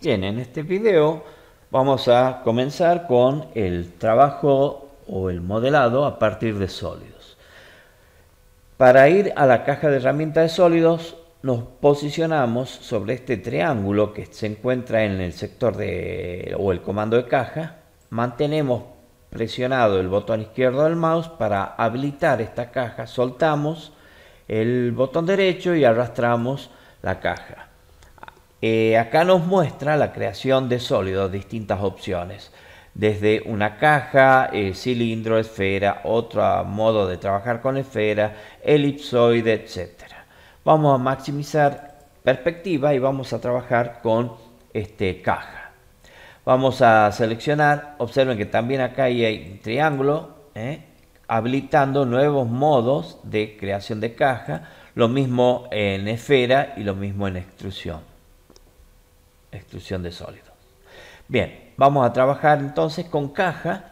Bien, en este video vamos a comenzar con el trabajo o el modelado a partir de sólidos. Para ir a la caja de herramientas de sólidos nos posicionamos sobre este triángulo que se encuentra en el sector de o el comando de caja. Mantenemos presionado el botón izquierdo del mouse para habilitar esta caja. Soltamos el botón derecho y arrastramos la caja. Eh, acá nos muestra la creación de sólidos, distintas opciones, desde una caja, eh, cilindro, esfera, otro modo de trabajar con esfera, elipsoide, etc. Vamos a maximizar perspectiva y vamos a trabajar con este, caja. Vamos a seleccionar, observen que también acá hay un triángulo, ¿eh? habilitando nuevos modos de creación de caja, lo mismo en esfera y lo mismo en extrusión extrusión de sólidos. Bien, vamos a trabajar entonces con caja,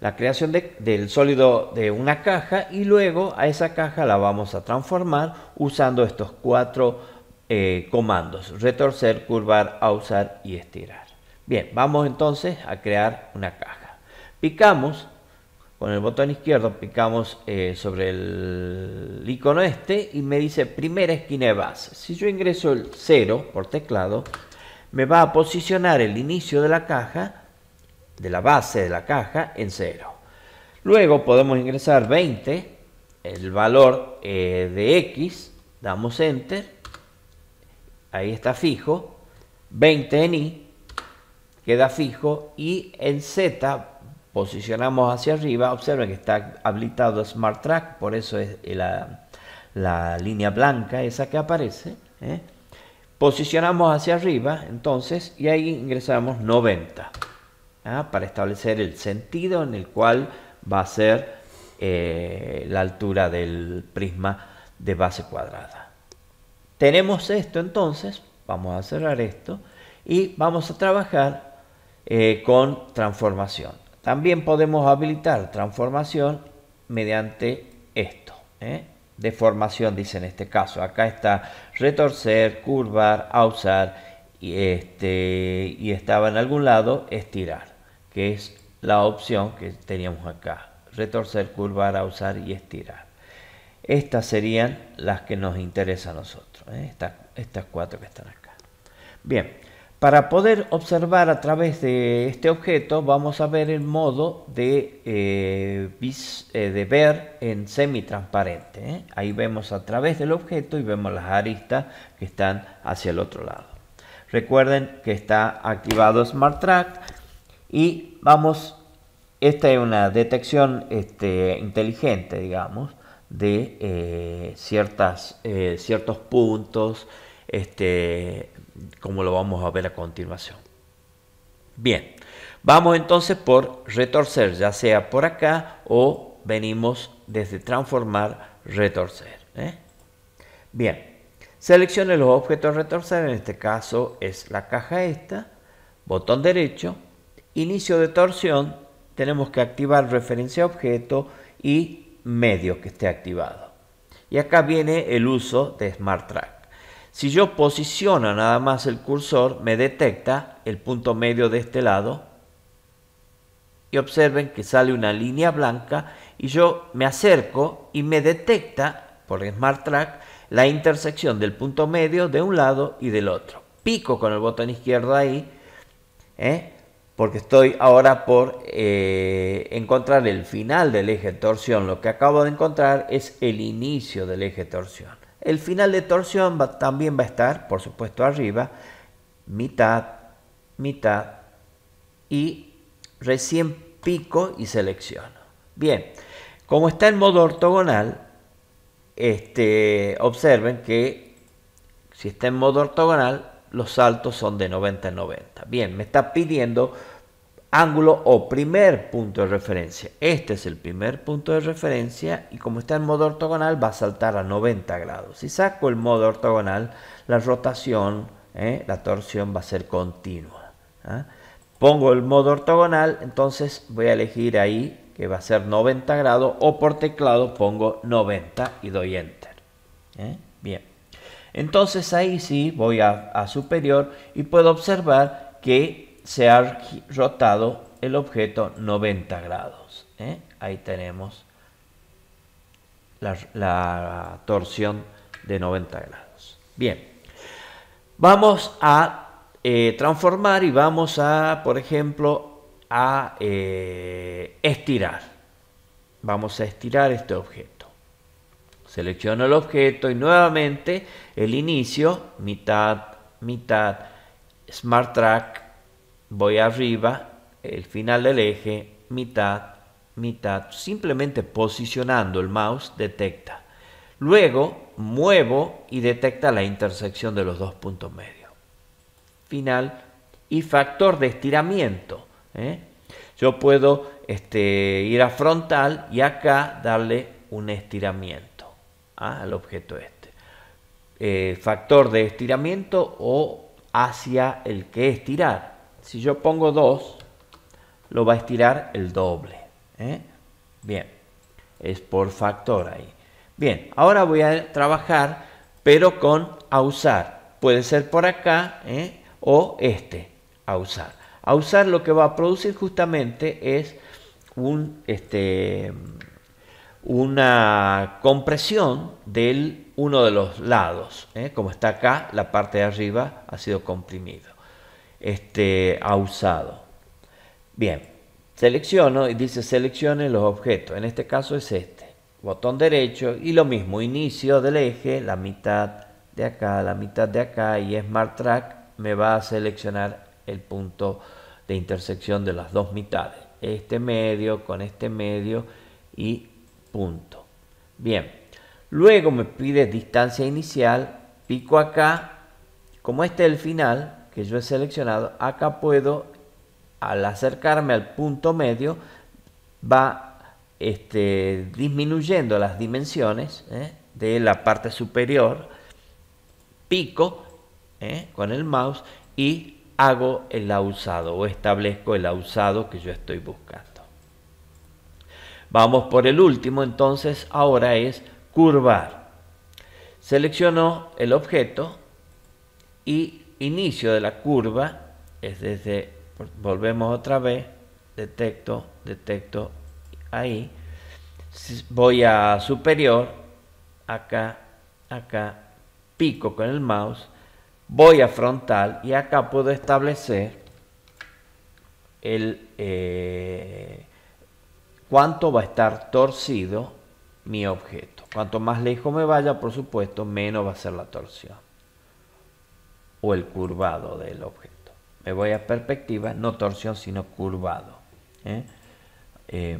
la creación del sólido de una caja y luego a esa caja la vamos a transformar usando estos cuatro eh, comandos, retorcer, curvar, ausar y estirar. Bien, vamos entonces a crear una caja. Picamos con el botón izquierdo picamos eh, sobre el icono este y me dice primera esquina de base. Si yo ingreso el 0 por teclado, me va a posicionar el inicio de la caja, de la base de la caja, en 0. Luego podemos ingresar 20, el valor eh, de X, damos Enter, ahí está fijo, 20 en Y, queda fijo, y en Z posicionamos hacia arriba, observen que está habilitado Smart Track, por eso es la, línea blanca esa que aparece, ¿eh? Posicionamos hacia arriba, entonces, y ahí ingresamos 90 ¿ah? para establecer el sentido en el cual va a ser eh, la altura del prisma de base cuadrada. Tenemos esto entonces, vamos a cerrar esto y vamos a trabajar eh, con transformación. También podemos habilitar transformación mediante esto. ¿eh? deformación formación, dice en este caso. Acá está retorcer, curvar, ausar y, este, y estaba en algún lado estirar, que es la opción que teníamos acá. Retorcer, curvar, ausar y estirar. Estas serían las que nos interesan a nosotros, ¿eh? estas, estas cuatro que están acá. Bien. Para poder observar a través de este objeto vamos a ver el modo de, eh, eh, ver en semitransparente. transparente ¿eh? Ahí vemos a través del objeto y vemos las aristas que están hacia el otro lado. Recuerden que está activado Smart Track y vamos, esta es una detección este, inteligente, digamos, de ciertas, ciertos puntos, este, como lo vamos a ver a continuación. Bien, vamos entonces por retorcer, ya sea por acá o venimos desde transformar, retorcer. ¿eh? Bien, seleccione los objetos retorcer, en este caso es la caja esta, botón derecho, inicio de torsión, tenemos que activar referencia objeto y medio que esté activado. Y acá viene el uso de Smart Track. Si yo posiciono nada más el cursor, me detecta el punto medio de este lado. Y observen que sale una línea blanca y yo me acerco y me detecta por Smart Track la intersección del punto medio de un lado y del otro. Pico con el botón izquierdo ahí, ¿eh? porque estoy ahora por eh, encontrar el final del eje torsión. Lo que acabo de encontrar es el inicio del eje torsión. El final de torsión también va a estar, por supuesto, arriba, mitad, mitad y recién pico y selecciono. Bien, como está en modo ortogonal, este, observen que si está en modo ortogonal, los saltos son de 90 en 90. Bien, me está pidiendo ángulo o primer punto de referencia. Este es el primer punto de referencia y como está en modo ortogonal va a saltar a 90 grados. Si saco el modo ortogonal, la rotación, ¿eh? la torsión va a ser continua. ¿ah? Pongo el modo ortogonal, entonces voy a elegir ahí que va a ser 90 grados o por teclado pongo 90 y doy enter. ¿eh? Bien, entonces ahí sí voy a superior y puedo observar que se ha rotado el objeto 90 grados. ¿eh? Ahí tenemos la, torsión de 90 grados. Bien, vamos a eh, transformar y vamos a, por ejemplo, a eh, estirar. Vamos a estirar este objeto. Selecciono el objeto y nuevamente el inicio, mitad, mitad, Smart Track, voy arriba, el final del eje, mitad, mitad, simplemente posicionando el mouse detecta. Luego muevo y detecta la intersección de los dos puntos medios. Final y factor de estiramiento. ¿eh? Yo puedo este, ir a frontal y acá darle un estiramiento ¿ah? al objeto este. Eh, factor de estiramiento o hacia el que estirar si yo pongo 2, lo va a estirar el doble. ¿eh? Bien, es por factor ahí. Bien, ahora voy a trabajar, pero con a usar. Puede ser por acá ¿eh? o este, a usar. A usar lo que va a producir justamente es un, este, una compresión del uno de los lados. ¿eh? Como está acá, la parte de arriba ha sido comprimido este, ha usado. Bien, selecciono y dice seleccione los objetos. En este caso es este. Botón derecho y lo mismo, inicio del eje, la mitad de acá, la mitad de acá y Smart Track me va a seleccionar el punto de intersección de las dos mitades. Este medio con este medio y punto. Bien, luego me pide distancia inicial, pico acá, como este es el final, que yo he seleccionado, acá puedo, al acercarme al punto medio, va este, disminuyendo las dimensiones ¿eh? de la parte superior, pico ¿eh? con el mouse y hago el ausado o establezco el ausado que yo estoy buscando. Vamos por el último, entonces ahora es curvar. Selecciono el objeto y inicio de la curva es desde, volvemos otra vez, detecto, detecto ahí, voy a superior, acá, acá, pico con el mouse, voy a frontal y acá puedo establecer el eh, cuánto va a estar torcido mi objeto. Cuanto más lejos me vaya, por supuesto, menos va a ser la torsión o el curvado del objeto. Me voy a perspectiva, no torsión, sino curvado. ¿eh? Eh,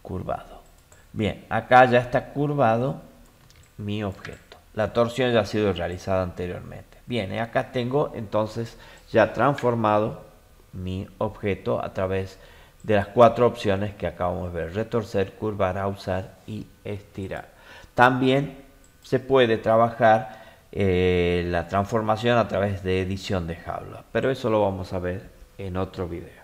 curvado. Bien, acá ya está curvado mi objeto. La torsión ya ha sido realizada anteriormente. Bien, acá tengo entonces ya transformado mi objeto a través de las cuatro opciones que acabamos de ver. Retorcer, curvar, usar y estirar. También se puede trabajar eh, la transformación a través de edición de jaula. Pero eso lo vamos a ver en otro video.